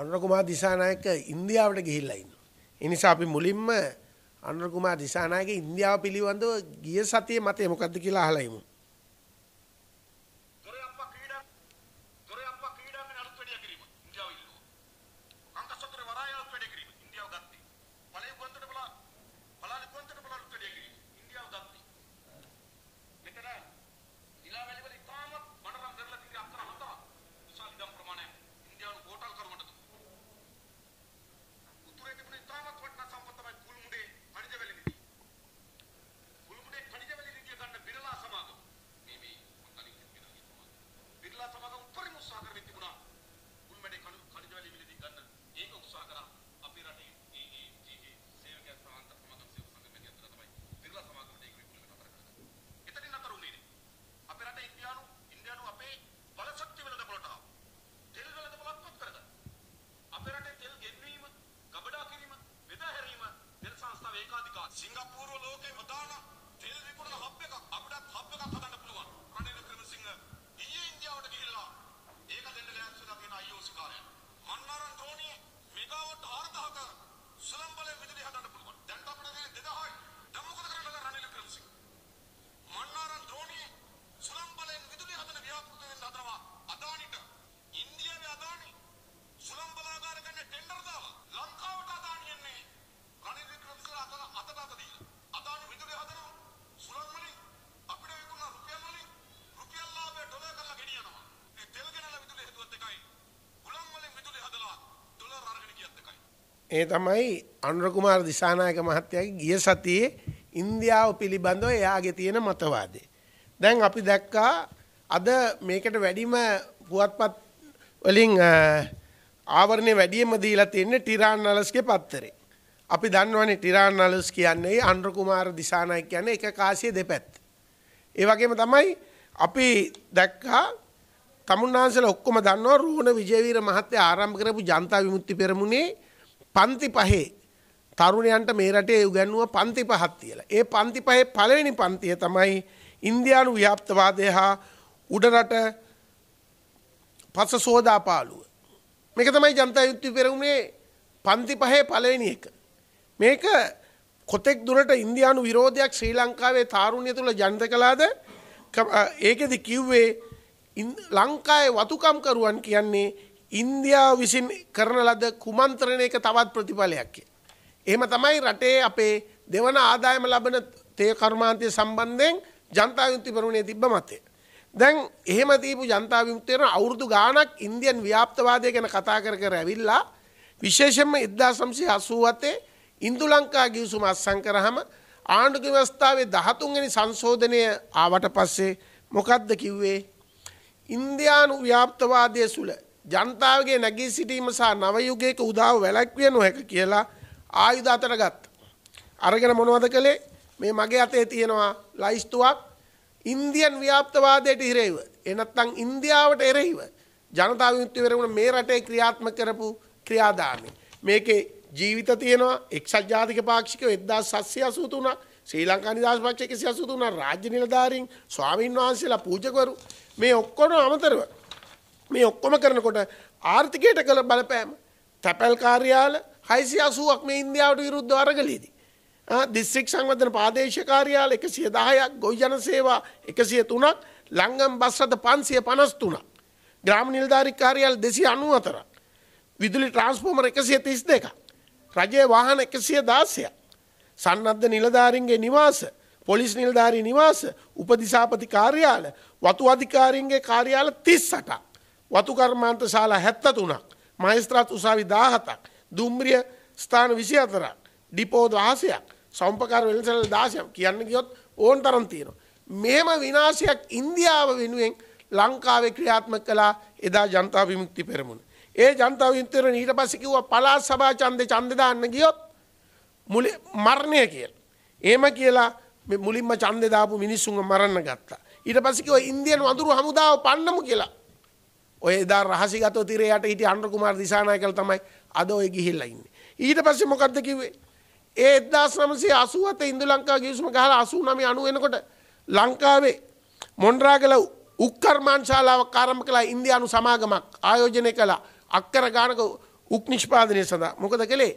අනුරකුමාර දිසානායක ඉන්දියාවට ගිහිල්ලා ඉන්නවා. ඒ නිසා අපි මුලින්ම අනුරකුමාර දිසානායක ඉන්දියාව පිළිබඳව ගිය සතියේ මතය මොකද්ද කියලා අහලා ඉමු. ඒ තමයි අනුර කුමාර දිසානායක මහත්තයාගේ ගිය සතියේ ඉන්දියාව පිළිබඳව එයාගේ තියෙන මතවාදය. දැන් අපි දැක්කා අද මේකට වැඩිම පුවත්පත් වලින් ආවරණය වැඩියම දීලා තියෙන්නේ ටිරාන් නලස්ගේ පත්තරේ. අපි දන්නවනේ ටිරාන් නලස් කියන්නේ අනුර කුමාර දිසානායක කියන්නේ එක කාසිය දෙපැත්ත. ඒ වගේම තමයි අපි දැක්කා තමුන්නාන්සලා ඔක්කොම දන්නවා රූණ විජේවීර මහත්තයා ආරම්භ කරපු ජනතා විමුක්ති පෙරමුණේ පන්ති පහේ තරුණයන්ට මේ රටේ උගන්වුව පන්ති පහක් තියලා. ඒ පන්ති පහේ පළවෙනි පන්තිය තමයි ඉන්දියානු ව්‍යාප්තවාදය හා උඩරට පස සෝදාපාලුව. මේක තමයි ජනතා යුක්ති පෙරමුණේ පන්ති පහේ පළවෙනි එක. මේක කොතෙක් දුරට ඉන්දියානු විරෝධයක් ශ්‍රී ලංකාවේ තාරුණ්‍ය තුළ ජනිත කළාද ඒකෙදි කිව්වේ ලංකාවේ වතුකම්කරුවන් කියන්නේ ඉන්දියාව විසින් කරන ලද කුමන්ත්‍රණයක තවත් ප්‍රතිඵලයක් කිය. එහෙම තමයි රටේ අපේ දෙවන ආදායම ලබන තේ කර්මාන්තය සම්බන්ධයෙන් ජනතා විමුක්ති පෙරමුණේ තිබ්බ මතය. දැන් එහෙම දීපු ජනතා විමුක්තියන අවුරුදු ගාණක් ඉන්දියන් ව්‍යාප්තවාදය ගැන කතා කර කර ඇවිල්ලා විශේෂයෙන්ම 1987 ඉන්දු ලංකා ගිවිසුම අත්සන් කරාම ආණ්ඩු ව්‍යවස්ථාවේ 13 වෙනි සංශෝධනය ආවට පස්සේ මොකද්ද කිව්වේ? ඉන්දියානු ව්‍යාප්තවාදයේ සුළ ජනතාවගේ නැගී සිටීම සහ නවයුගයක උදාව වැළැක්විය නොහැක කියලා ආයුධ අතට ගත්තා. අරගෙන මොනවද කළේ? මේ මගේ අතේ තියෙනවා ලයිස්තුවක් ඉන්දියන් ව්‍යාප්තවාදයට ඉරෙහිව. එනත්තම් ඉන්දියාවට එරෙහිව ජනතා විමුක්ති පෙරමුණ මේ රටේ ක්‍රියාත්මක කරපු ක්‍රියාදාමය. මේකේ ජීවිත තියෙනවා එක්සත් ජාතික පාක්ෂිකයෝ 1783 ශ්‍රී ලංකා නිදහස් පක්ෂය 183 රාජ්‍ය නිලධාරීන් ස්වාමින්වහන්සේලා පූජකවරු මේ ඔක්කොම අමතරව මේ ඔක්කොම කරනකොට ආර්ථිකයට කළ බලපෑම තැපැල් කාර්යාල හයිසි අසුවක් මේ ඉන්දියාවට විරුද්ධ අරගලේදී. දිස්ත්‍රික් සංවධන පාදේශ කාර්යාල එක සිය දායක් ගොයිජන සේවා එකසිය තුනක් ලංගම් බස්රත පන්සිය පනස් තුනක්. ග්‍රාම නිල්ධාරි කාර්යාල දෙසි අනුව අතර. විදුලි ට්‍රන්ස්පෝමර් එකසිය තිස් දෙක. රජය වාහන එකසිය දාසය. සන්නද්ධ නිලධාරින්ගේ නිවාස පොලිස් නිලධාරී නිවාස උපදිසාපති කාර්යාල වතු අධිකාරීන්ගේ කාර්යාල තිස් සටක්. වතු කර්මාන්ත ශාලා 73ක්, මහේස්ත්‍රාත් උසාවි 17ක්, දුම්රිය ස්ථාන 24ක්, ඩිපෝ 16ක්, සම්පකාර වෙළඳසැලල් 16ක් කියන්න ගියොත් ඕන් තරම් තියෙනවා. මෙහෙම විනාශයක් ඉන්දියාව වෙනුවෙන් ලංකාවේ ක්‍රියාත්මක කළා එදා ජනතා විමුක්ති පෙරමුණ. ඒ ජනතා විමුක්ති පෙරමුණ ඊට පස්සේ කිව්වා පළාත් සභා ඡන්දේ ඡන්ද දාන්න ගියොත් මුලින් මරණය කියලා. එහෙම කියලා මුලින්ම ඡන්දේ දාපු මිනිස්සුන්ව මරන්න ගත්තා. ඊට පස්සේ කිව්වා ඉන්දියානු අඳුරු හමුදාව පන්නමු කියලා. ඔය එදා රහසිගතව තිරේ යට හිටිය අනුර කුමාර දිසානායකල තමයි අද ඔය ගිහිල්ලා ඉන්නේ. ඊට පස්සේ මොකද්ද කිව්වේ? ඒ 1987 ඉන්දු ලංකාව ගිවිසුම ගහලා 89 90 වෙනකොට ලංකාවේ මොණරාගල උක්කර්මාන් ශාලාවක් ආරම්භ කළා ඉන්දියානු සමාගමක් ආයෝජනය කළා අක්කර ගානක උක් නිෂ්පාදනය සඳහා. මොකද කළේ?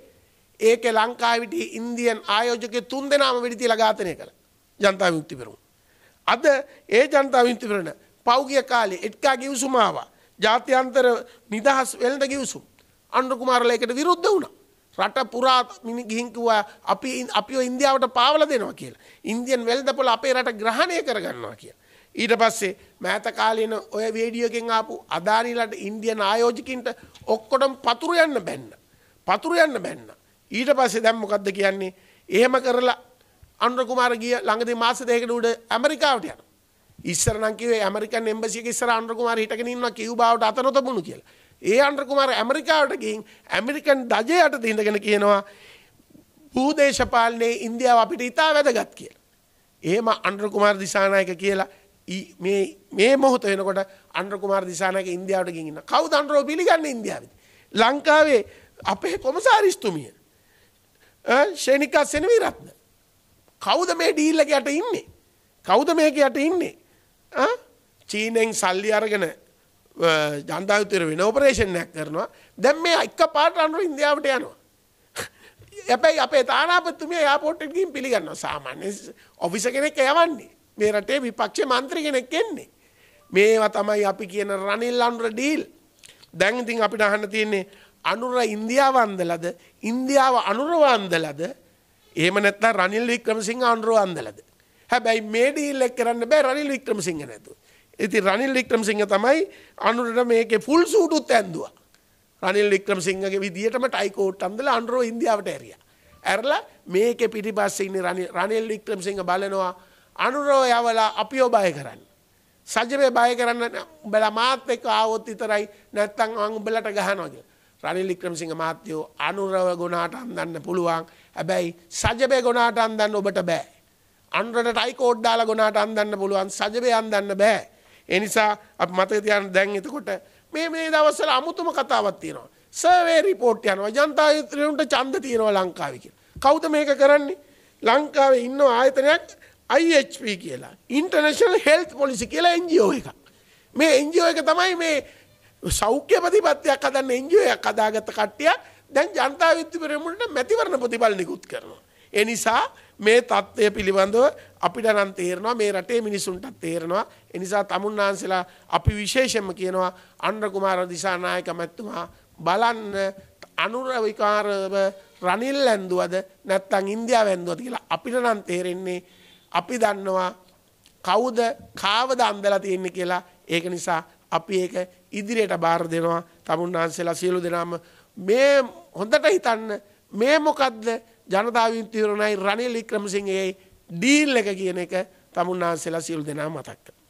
ඒකේ ලංකාවට ඉන්දියන් ආයෝජක තුන් දෙනාම වෙඩිතිලා ඝාතනය කළා. ජනතා විමුක්ති පෙරමුණ. අද ඒ ජනතා විමුක්ති පෙරමුණ පෞගිය කාලේ එට්කා ගිවිසුම ආවා. ජාත්‍යන්තර නිදහස් වෙලට ගිවිසුම් අන්ඩ කුමාරලයකට විරුද්ධ වුණ. රට පුරා මිනි ගිහිංකිවා අපි අපිෝ ඉන්දියාවට පාවල දෙනවා කියලා. ඉන්දියන් වෙල්දපොල අපේ රට ග්‍රහණය කරගන්නවා කිය. ඊට පස්සේ මෑතකාලයන ඔය වේඩියෝකෙන් ආපු අධානීලට ඉන්දියන් ආයෝජකින්ට ඔක්කොටම පතුරු යන්න බැන්න. පතුරු යන්න බැන්න. ඊට පස්සේ දැම්මොකක්ද කියන්නේ. එහෙම කරලා අන්ඩ කුමාර ගිය ළඟදි මාස දෙකට උඩ ඇමරිකාවට යනවා. ඉස්සර නම් කිව්වේ ඇමරිකන් එම්බසියක ඉස්සර අනුර කුමාර හිටගෙන ඉන්නවා කියුබාවට අත නොතබුණු කියලා. ඒ අනුර කුමාර ඇමරිකාවට ගිහින් ඇමරිකන් ඩජේ යටතේ ඉඳගෙන කියනවා භූදේශපාලනයේ ඉන්දියාව අපිට ඉතා වැදගත් කියලා. එහෙම අනුර කුමාර දිසානායක කියලා මේ මේ මොහොත වෙනකොට අනුර කුමාර දිසානායක ඉන්දියාවට ගිහින් ඉන්නවා. කවුද අනුරව පිළිගන්නේ ඉන්දියාවේදී? ලංකාවේ අපේ කොමසාරිස්තුමිය ශේනිකා සෙනවිරත්න කවුද මේ ඩීල් එක යට ඉන්නේ? කවුද මේක යට ඉන්නේ? චීනෙන් සල්ලි අරගෙන ජන්තාවතර වෙන ඔපරේෂණයක් කරනවා දැම් මේ එක්ක පාට අනුව ඉන්දියාවට යනවා. ඇැයි අපේ තානාපත්තුමේ යාපෝට්ටකින් පිළිගන්න සාමාන්‍ය ඔෆිස කෙනෙක් යවන්නේ මේ රටේ විපක්ෂ මන්ත්‍ර කෙනෙක් කෙන්නේ. මේවා තමයි අපි කියන රනිල් අනුර ඩීල් දැන්ඉතින් අපිට අහන්න තියන්නේ අනුර ඉන්දියාවන්දලද ඉන්දියාව අනුරවාන්දලද ඒම නැත්තා රනිල් වික්‍රමසිංහ අනුරුවන්දලද. හැබැයි මේ ඩීල් එක කරන්න බෑ රනිල් වික්‍රමසිංහ නැතුව. ඉතින් රනිල් වික්‍රමසිංහ තමයි අනුරට මේකේ ෆුල් සූටුත් ඇන්දුවා. රනිල් වික්‍රමසිංහගේ විදියටම ටයිකෝට් අම්දලා අනුරෝ ඉන්දියාවට ඇරියා. ඇරලා මේකේ පිටිපස්සේ ඉන්නේ රනිල් වික්‍රමසිංහ බලනවා අනුරෝ යවලා අපිව බය කරන්න. සජරේ බය කරන්න උඹලා මාත් එක්ක ආවොත් විතරයි නැත්තම් මං උඹලට ගහනවා කියලා. රනිල් වික්‍රමසිංහ මහත්තයෝ අනුරව ගුණාට අන්දන්න පුළුවන්. හැබැයි සජබේ ගුණාට අන්දන්න ඔබට බෑ. අන්රට ටයිකෝඩ් දාලා ගොනාට අන්දන්න පුළුවන් සජබේ අන්දන්න බෑ. ඒ නිසා අපි මතක තියාගන්න දැන් එතකොට මේ මේ දවස්වල අමුතුම කතාවක් තියෙනවා. සර්වේ රිපෝට් යනවා. ජනතා යුත්‍රයන්ට ඡන්ද තියෙනවා ලංකාවේ කියලා. කවුද මේක කරන්නේ? ලංකාවේ ඉන්න ආයතනයක් IHP කියලා. International Health Policy කියලා NGO එකක්. මේ NGO එක තමයි මේ සෞඛ්‍ය ප්‍රතිපත්තියක් හදන්න NGO එකක් හදාගත්ත කට්ටිය දැන් ජනතා විත්ති පෙරමුණට මැතිවරණ ප්‍රතිඵල නිකුත් කරනවා. ඒ නිසා මේ தත්ත්වය පිළිබඳව අපිට නම් තේරෙනවා මේ රටේ මිනිසුන්ටත් තේරෙනවා. ඒ නිසා තමුන්නාන්සලා අපි විශේෂයෙන්ම කියනවා අනුර කුමාර දිසානායක මැතිතුමා බලන්න අනුරවිකාරව රනිල් ඇන්දුවද නැත්තම් ඉන්දියාව ඇන්දුවද කියලා අපිට නම් තේරෙන්නේ අපි දන්නවා කවුද කාවද අන්දලා තියෙන්නේ කියලා ඒක නිසා අපි ඒක ඉදිරියට බාර දෙනවා තමුන්නාන්සලා සියලු දෙනාම මේ හොඳට හිතන්න මේ මොකද්ද ජනතා විමුක්ති පෙරමුණයි රනිල් වික්‍රමසිංහයයි ඩීල් එක කියන එක තමුන්නාන්සලා සියලු දෙනා මතක් කරනවා